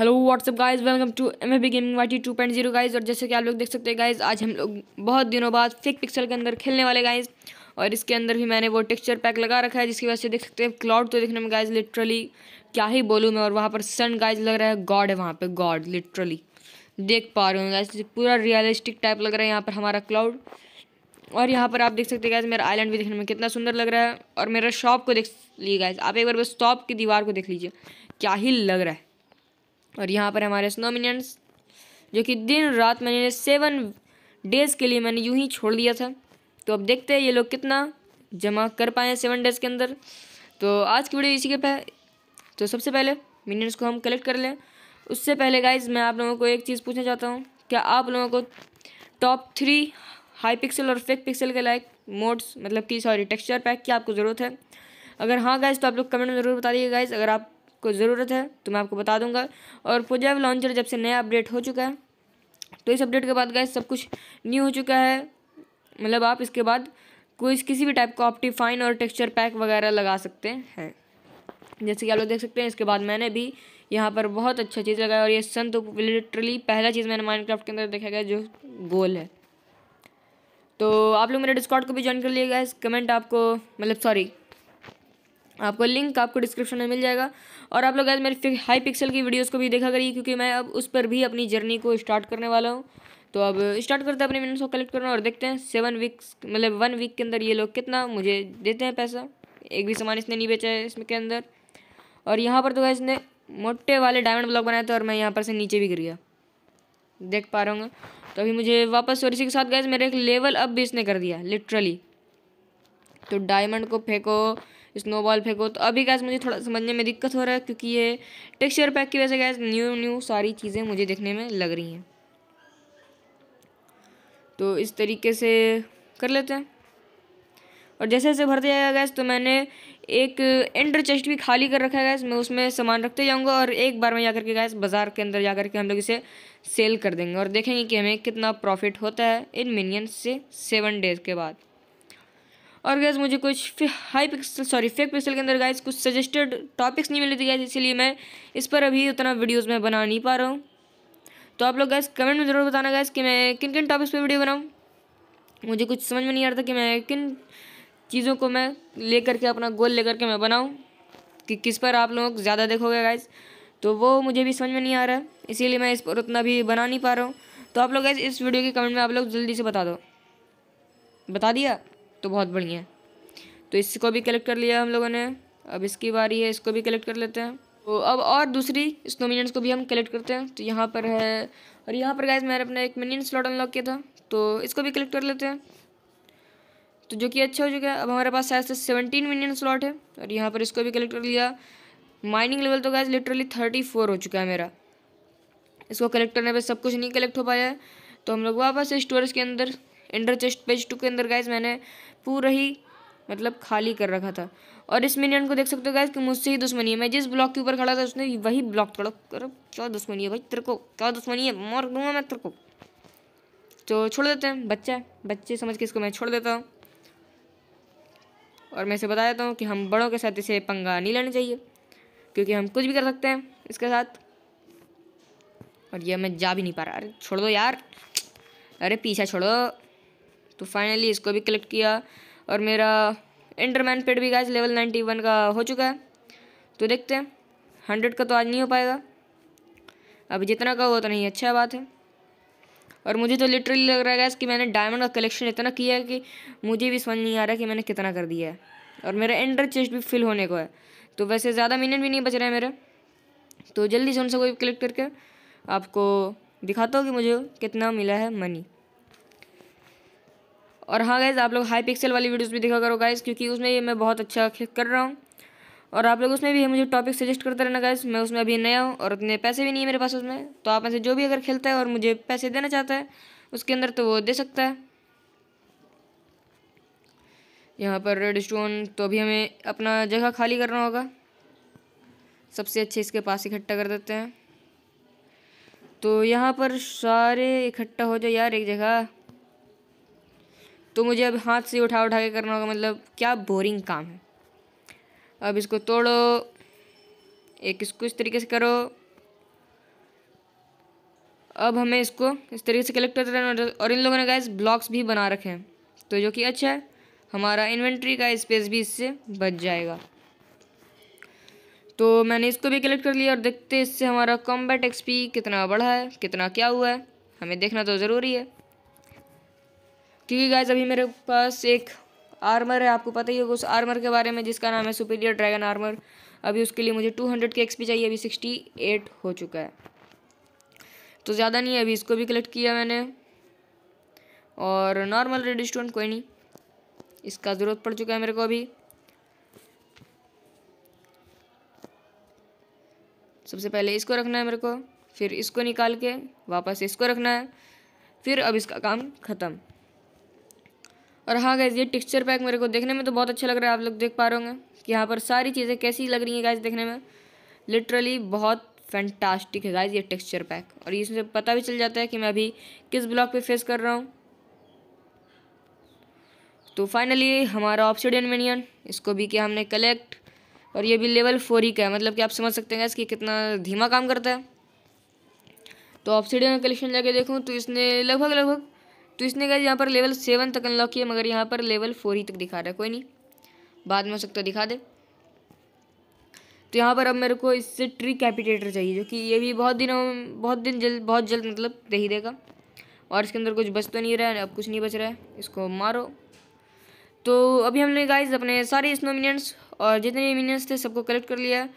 hello what's up guys welcome to M A B gaming T two point zero guys और जैसे कि आप लोग देख सकते हैं गाइज आज हम लोग बहुत दिनों बाद फिक पिक्सल के अंदर खेलने वाले गाइज और इसके अंदर भी मैंने वो टेक्सचर पैक लगा रखा है जिसकी वजह से देख सकते हैं क्लाउड तो देखने में गाइज लिटरली क्या ही बोलूँ मैं और वहाँ पर सन गाइज लग रहा है गॉड है वहाँ पर गॉड लिटरली देख पा रहे हो गाइज पूरा रियलिस्टिक टाइप लग रहा है यहाँ पर हमारा क्लाउड और यहाँ पर आप देख सकते हैं गाइज मेरा आइलैंड भी देखने में कितना सुंदर लग रहा है और मेरा शॉप को देख लीजिए गाइज आप एक बार बस शॉप की दीवार को देख लीजिए क्या ही लग रहा है और यहाँ पर हमारे स्नो मिनियंस जो कि दिन रात मैंने सेवन डेज़ के लिए मैंने यूं ही छोड़ दिया था तो अब देखते हैं ये लोग कितना जमा कर पाए सेवन डेज़ के अंदर तो आज की वीडियो इसी के पे तो सबसे पहले मिनियंस को हम कलेक्ट कर लें उससे पहले गाइज मैं आप लोगों को एक चीज़ पूछना चाहता हूँ क्या आप लोगों को टॉप थ्री हाई पिक्सल और फेक पिक्सल के लायक मोड्स मतलब कि सॉरी टेक्सचर पैक की आपको ज़रूरत है अगर हाँ गाइज तो आप लोग कमेंट में ज़रूर बता दीजिए गाइज अगर आप को ज़रूरत है तो मैं आपको बता दूंगा और पुजाव लॉन्चर जब से नया अपडेट हो चुका है तो इस अपडेट के बाद गए सब कुछ न्यू हो चुका है मतलब आप इसके बाद कोई किसी भी टाइप का ऑप्टिफाइन और टेक्स्चर पैक वगैरह लगा सकते हैं जैसे कि आप लोग देख सकते हैं इसके बाद मैंने भी यहाँ पर बहुत अच्छा चीज़ लगाया और ये सन तो लिटरली पहला चीज़ मैंने माइनक्राफ्ट के अंदर देखा गया जो गोल है तो आप लोग मेरे डिस्कॉर्ड को भी ज्वाइन कर लिए गए कमेंट आपको मतलब सॉरी आपको लिंक आपको डिस्क्रिप्शन में मिल जाएगा और आप लोग आज मेरे हाई पिक्सल की वीडियोस को भी देखा करिए क्योंकि मैं अब उस पर भी अपनी जर्नी को स्टार्ट करने वाला हूँ तो अब स्टार्ट करते हैं अपने मिनट्स को कलेक्ट करना और देखते हैं सेवन वीक्स मतलब वन वीक के अंदर ये लोग कितना मुझे देते हैं पैसा एक भी सामान इसने नहीं बेचा है इसमें के अंदर और यहाँ पर तो गया इसने मोटे वाले डायमंड ब्लॉक बनाए थे और मैं यहाँ पर से नीचे भी गिर गया देख पा रहा हूँ तो अभी मुझे वापस और इसी के साथ गए मेरे एक लेवल अप भी इसने कर दिया लिटरली तो डायमंड को फेंको स्नोबॉल फेंको तो अभी गैस मुझे थोड़ा समझने में दिक्कत हो रहा है क्योंकि ये टेक्सचर पैक की वजह से गैस न्यू न्यू सारी चीज़ें मुझे देखने में लग रही हैं तो इस तरीके से कर लेते हैं और जैसे जैसे भरते जाएगा गैस तो मैंने एक एंडर चेस्ट भी खाली कर रखा है गैस मैं उसमें सामान रखते जाऊंगा और एक बार में जा करके गैस बाज़ार के अंदर जा करके हम लोग इसे सेल कर देंगे और देखेंगे कि हमें कितना प्रॉफिट होता है इन मिनियन से सेवन डेज़ के बाद और गैस मुझे कुछ high pixel sorry fake pixel के अंदर गाइज कुछ सजेस्टेड टॉपिक्स नहीं मिले थे गैस इसीलिए मैं इस पर अभी उतना वीडियोस मैं बना नहीं पा रहा हूँ तो आप लोग गैस कमेंट में ज़रूर बताना गैस कि मैं किन किन टॉपिक्स पे वीडियो बनाऊँ मुझे कुछ समझ में नहीं आ रहा था कि मैं किन चीज़ों को मैं ले करके अपना गोल ले करके मैं बनाऊँ कि किस पर आप लोग ज़्यादा देखोगे गैस तो वो मुझे भी समझ में नहीं आ रहा इसीलिए मैं इस पर उतना भी बना नहीं पा रहा हूँ तो आप लोग गैस इस वीडियो के कमेंट में आप लोग जल्दी से बता दो बता दिया तो बहुत बढ़िया तो इसको भी कलेक्ट कर लिया हम लोगों ने अब इसकी बारी है इसको भी कलेक्ट कर लेते हैं तो अब और दूसरी इस नोमिनेंट्स को भी हम कलेक्ट करते हैं तो यहाँ पर है और यहाँ पर गाइज मैंने अपना एक मिनियन स्लॉट अनलॉक किया था तो इसको भी कलेक्ट कर लेते हैं तो जो कि अच्छा हो चुका है अब हमारे पास शायद से सेवनटीन मिनियन स्लॉट है और यहाँ पर इसको भी कलेक्ट कर लिया माइनिंग लेवल तो गाइज लिटरली थर्टी फोर हो चुका है मेरा इसको कलेक्ट करने पर सब कुछ नहीं कलेक्ट हो पाया है तो हम लोग वापस स्टोरेज के अंदर इंडर चेस्ट पेज टू के अंदर गाइज मैंने पूरा ही मतलब खाली कर रखा था और इस मिनियन को देख सकते हो गाइज कि मुझसे ही दुश्मनी है मैं जिस ब्लॉक के ऊपर खड़ा था उसने वही ब्लॉक खड़ा करो क्या दुश्मनी है भाई तेरे को क्या दुश्मनी है मार दूंगा मैं तेरे को तो छोड़ देते हैं बच्चा बच्चे समझ के इसको मैं छोड़ देता हूँ और मैं इसे बता देता हूँ कि हम बड़ों के साथ इसे पंगा नहीं लेना चाहिए क्योंकि हम कुछ भी कर सकते हैं इसके साथ और यह मैं जा भी नहीं पा रहा अरे छोड़ दो यार अरे पीछा छोड़ो तो फाइनली इसको भी कलेक्ट किया और मेरा इंटरमैन पेड भी गाइज लेवल नाइन्टी वन का हो चुका है तो देखते हैं हंड्रेड का तो आज नहीं हो पाएगा अब जितना का हुआ तो नहीं अच्छा बात है और मुझे तो लिटरली लग रहा है गैस कि मैंने डायमंड का कलेक्शन इतना किया है कि मुझे भी समझ नहीं आ रहा कि मैंने कितना कर दिया है और मेरा एंडर चेस्ट भी फिल होने को है तो वैसे ज़्यादा मिनट भी नहीं बच रहे हैं मेरे तो जल्दी से उनसे कोई कलेक्ट करके आपको दिखाता हूँ कि मुझे कितना मिला है मनी और हाँ गाइज़ आप लोग हाई पिक्सल वाली वीडियोज भी देखा करो गाइज़ क्योंकि उसमें ये मैं बहुत अच्छा कर रहा हूँ और आप लोग उसमें भी मुझे टॉपिक सजेस्ट करते रहना गाइज मैं उसमें अभी नया हूँ और उतने पैसे भी नहीं है मेरे पास उसमें तो आप में से जो भी अगर खेलता है और मुझे पैसे देना चाहता है उसके अंदर तो वो दे सकता है यहाँ पर रेड स्टोन तो अभी हमें अपना जगह खाली करना होगा सबसे अच्छे इसके पास इकट्ठा कर देते हैं तो यहाँ पर सारे इकट्ठा हो जाए यार एक जगह तो मुझे अब हाथ से उठा उठा के करना होगा मतलब क्या बोरिंग काम है अब इसको तोड़ो एक इसको इस तरीके से करो अब हमें इसको इस तरीके से कलेक्ट करते रहना और इन लोगों ने गैस ब्लॉक्स भी बना रखे हैं तो जो कि अच्छा है हमारा इन्वेंट्री का स्पेस भी इससे बच जाएगा तो मैंने इसको भी कलेक्ट कर लिया और देखते इससे हमारा कॉम्बैट एक्सपी कितना बढ़ा है कितना क्या हुआ है हमें देखना तो ज़रूरी है क्योंकि गाइज अभी मेरे पास एक आर्मर है आपको पता ही होगा उस आर्मर के बारे में जिसका नाम है सुपीरियर ड्रैगन आर्मर अभी उसके लिए मुझे टू हंड्रेड के एक्सपी चाहिए अभी सिक्सटी एट हो चुका है तो ज़्यादा नहीं है अभी इसको भी कलेक्ट किया मैंने और नॉर्मल रेड स्टोन कोई नहीं इसका ज़रूरत पड़ चुका है मेरे को अभी सबसे पहले इसको रखना है मेरे को फिर इसको निकाल के वापस इसको रखना है फिर अब इसका काम ख़त्म और हाँ गैस ये टेक्सचर पैक मेरे को देखने में तो बहुत अच्छा लग रहा है आप लोग देख पा रहे होंगे कि यहाँ पर सारी चीज़ें कैसी लग रही हैं गैस देखने में लिटरली बहुत फैंटास्टिक है गैस ये टेक्सचर पैक और इसमें पता भी चल जाता है कि मैं अभी किस ब्लॉक पे फेस कर रहा हूँ तो फाइनली हमारा ऑप्सीडियन मिनियन इसको भी किया हमने कलेक्ट और ये भी लेवल फोर ही का है मतलब कि आप समझ सकते हैं गैस कि कितना धीमा काम करता है तो ऑप्सीडियन कलेक्शन जाके देखूँ तो इसने लगभग लगभग तो इसने कहा यहाँ पर लेवल सेवन तक अनलॉक किया मगर यहाँ पर लेवल फोर ही तक दिखा रहा है कोई नहीं बाद में हो सकता दिखा दे तो यहाँ पर अब मेरे को इससे ट्री कैपिटेटर चाहिए जो कि ये भी बहुत दिनों बहुत दिन जल्द बहुत जल्द मतलब दे ही देगा और इसके अंदर कुछ बच तो नहीं रहा है अब कुछ नहीं बच रहा है इसको मारो तो अभी हमने गाइज अपने सारे स्नो मिनियंस और जितने भी मिनियंस थे सबको कलेक्ट कर लिया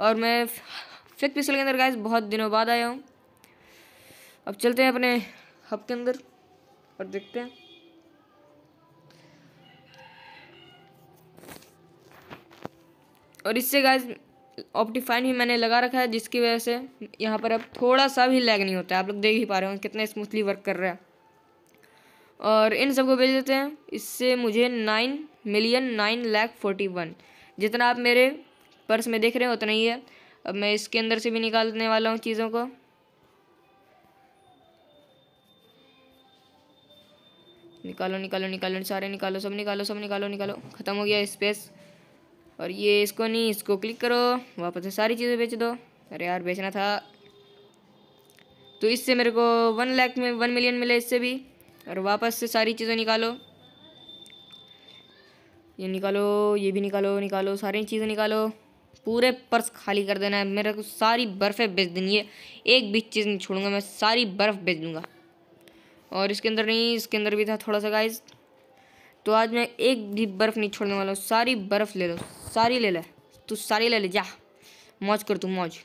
और मैं फिक पिक्सल के अंदर गाइज बहुत दिनों बाद आया हूँ अब चलते हैं अपने हब के अंदर और देखते हैं और इससे गाइज ऑप्टिफाइन भी मैंने लगा रखा है जिसकी वजह से यहाँ पर अब थोड़ा सा भी लैग नहीं होता है आप लोग देख ही पा रहे हो कितना स्मूथली वर्क कर रहा है और इन सबको भेज देते हैं इससे मुझे nine million nine lakh forty one जितना आप मेरे पर्स में देख रहे हो उतना ही है अब मैं इसके अंदर से भी निकालने वाला हूँ चीज़ों को निकालो निकालो निकालो सारे निकालो सब निकालो सब निकालो निकालो ख़त्म हो गया स्पेस और ये इसको नहीं इसको क्लिक करो वापस से सारी चीज़ें बेच दो अरे यार बेचना था तो इससे मेरे को वन लाख में वन मिलियन मिले इससे भी और वापस से सारी चीज़ें निकालो ये निकालो ये भी निकालो निकालो सारी चीज़ें निकालो पूरे पर्स खाली कर देना है मेरे को सारी बर्फ़ें बेच देनी है एक भी चीज़ नहीं छोड़ूंगा मैं सारी बर्फ़ बेच दूंगा और इसके अंदर नहीं इसके अंदर भी था थोड़ा सा गाइज तो आज मैं एक भी बर्फ़ नहीं छोड़ने वाला हूँ सारी बर्फ़ ले लो सारी ले ले तू सारी ले ले जा मौज कर तू मौज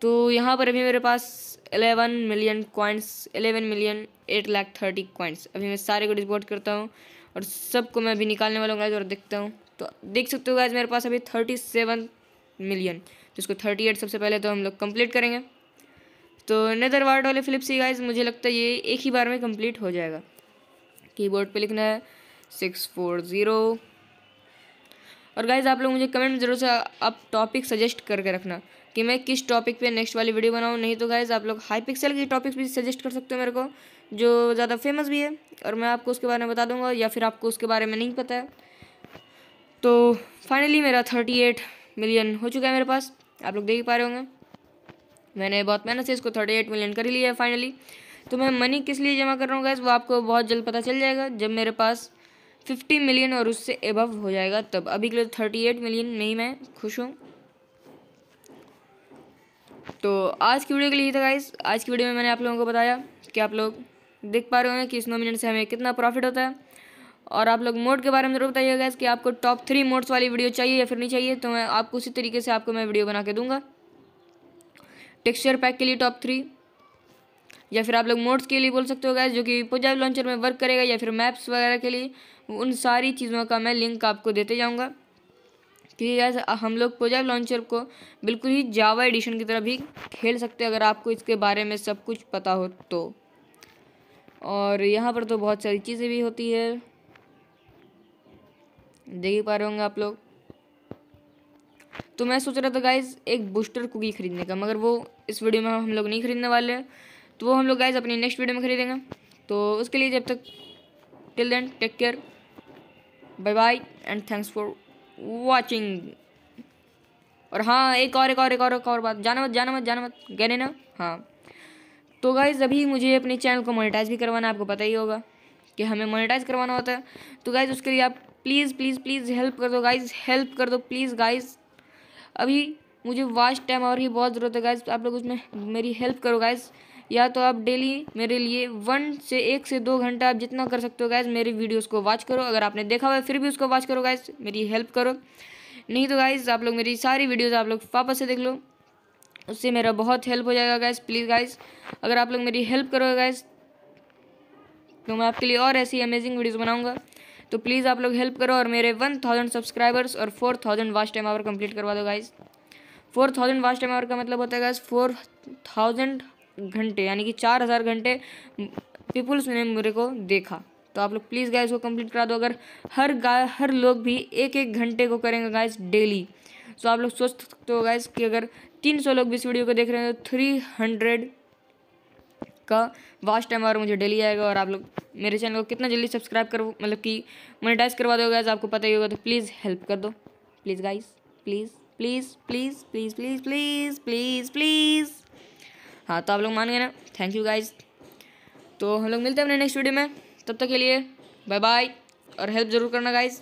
तो यहाँ पर अभी मेरे पास eleven million coins eleven million eight lakh thirty coins अभी मैं सारे को डिस्पोर्ट करता हूँ और सबको मैं अभी निकालने वाला हूँ गाइज और देखता हूँ तो देख सकते हो गाइज मेरे पास अभी थर्टी सेवन मिलियन जिसको थर्टी एट सबसे पहले तो हम लोग कंप्लीट करेंगे तो नदर वार्ड वाले फ्लिप ही गाइज मुझे लगता है ये एक ही बार में कंप्लीट हो जाएगा कीबोर्ड पे लिखना है सिक्स फोर ज़ीरो और गाइज आप लोग मुझे कमेंट जरूर से आप टॉपिक सजेस्ट करके रखना कि मैं किस टॉपिक पे नेक्स्ट वाली वीडियो बनाऊँ नहीं तो गाइज आप लोग हाई पिक्सल के टॉपिक्स भी सजेस्ट कर सकते हो मेरे को जो ज़्यादा फेमस भी है और मैं आपको उसके बारे में बता दूंगा या फिर आपको उसके बारे में नहीं पता है तो फाइनली मेरा थर्टी एट मिलियन हो चुका है मेरे पास आप लोग देख पा रहे होंगे मैंने बहुत मेहनत से इसको थर्टी एट मिलियन कर ही लिया है फाइनली तो मैं मनी किस लिए जमा कर रहा हूँ गैस वो आपको बहुत जल्द पता चल जाएगा जब मेरे पास फिफ्टी मिलियन और उससे एबव हो जाएगा तब अभी के लिए थर्टी एट मिलियन में ही मैं खुश हूँ तो आज की वीडियो के लिए था गाइस आज की वीडियो में मैंने आप लोगों को बताया कि आप लोग देख पा रहे होंगे कि इस नॉमिनेट से हमें कितना प्रॉफिट होता है और आप लोग मोड के बारे में जरूर बताइएगा कि आपको टॉप थ्री मोड्स वाली वीडियो चाहिए या फिर नहीं चाहिए तो मैं आपको उसी तरीके से आपको मैं वीडियो बना के दूँगा टेक्सचर पैक के लिए टॉप थ्री या फिर आप लोग मोड्स के लिए बोल सकते हो गैस जो कि पोजाइव लॉन्चर में वर्क करेगा या फिर मैप्स वगैरह के लिए उन सारी चीज़ों का मैं लिंक आपको देते जाऊँगा कि गैस हम लोग पोजाइव लॉन्चर को बिल्कुल ही जावा एडिशन की तरह भी खेल सकते हैं अगर आपको इसके बारे में सब कुछ पता हो तो और यहाँ पर तो बहुत सारी चीज़ें भी होती है देख ही पा रहे होंगे आप लोग तो मैं सोच रहा था गाइज एक बूस्टर कुकी खरीदने का मगर वो इस वीडियो में हम लोग नहीं खरीदने वाले हैं तो वो हम लोग गाइज अपनी नेक्स्ट वीडियो में खरीदेंगे तो उसके लिए जब तक till then take care bye bye and thanks for watching और हाँ एक और एक और एक और एक और बात जाना मत जाना मत जाना मत गए ना हाँ तो गाइज़ अभी मुझे अपने चैनल को मोनेटाइज भी करवाना आपको पता ही होगा कि हमें मोनेटाइज करवाना होता है तो गाइज़ उसके लिए आप प्लीज़ प्लीज़ प्लीज़ हेल्प कर दो गाइज़ हेल्प कर दो प्लीज़ गाइज़ अभी मुझे वॉच टाइम और की बहुत ज़रूरत है गाइज आप लोग उसमें मेरी हेल्प करो गाइज या तो आप डेली मेरे लिए वन से एक से दो घंटा आप जितना कर सकते हो गैस मेरी वीडियोस को वॉच करो अगर आपने देखा हुआ है फिर भी उसको वॉच करो गैस मेरी हेल्प करो नहीं तो गाइज आप लोग मेरी सारी वीडियोज़ आप लोग वापस से देख लो उससे मेरा बहुत हेल्प हो जाएगा गैस प्लीज़ गाइज अगर आप लोग मेरी हेल्प करोगे गैस तो मैं आपके लिए और ऐसी अमेजिंग वीडियोज़ बनाऊँगा तो प्लीज़ आप लोग हेल्प करो और मेरे वन थाउजेंड सब्सक्राइबर्स और four thousand watch time hour complete करवा दो guys four thousand watch time hour का मतलब होता है गाइज फोर थाउजेंड घंटे यानी कि चार हज़ार घंटे पीपुल्स ने मेरे को देखा तो आप लोग प्लीज़ गाइज को कंप्लीट करा दो अगर हर गाय हर लोग भी एक एक घंटे को करेंगे गाइज डेली तो आप लोग सोच सकते हो गाइज कि अगर सौ लोग भी इस वीडियो को देख रहे हैं तो हंड्रेड का वास्ट टाइम और मुझे डेली आएगा और आप लोग मेरे चैनल को कितना जल्दी सब्सक्राइब करो मतलब कि मोनिटाइज़ करवा दोगे गाइज आपको पता ही होगा तो प्लीज़ हेल्प कर दो please guys please please please please please please please please हाँ तो आप लोग मान गए ना थैंक यू गाइज तो हम लोग मिलते हैं अपने नेक्स्ट वीडियो में तब तक के लिए बाय बाय और हेल्प ज़रूर करना guys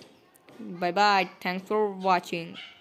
bye bye thanks for watching